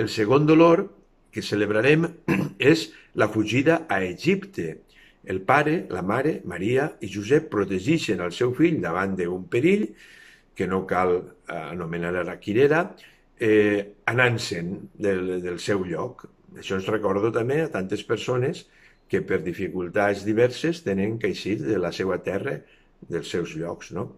El segon dolor que celebrarem és la fugida a Egipte. El pare, la mare, Maria i Josep protegeixen el seu fill davant d'un perill que no cal eh, anomenar ara quirera, eh, anant-se'n del, del seu lloc. Això ens recordo també a tantes persones que per dificultats diverses tenen que eixir de la seva terra, dels seus llocs. No?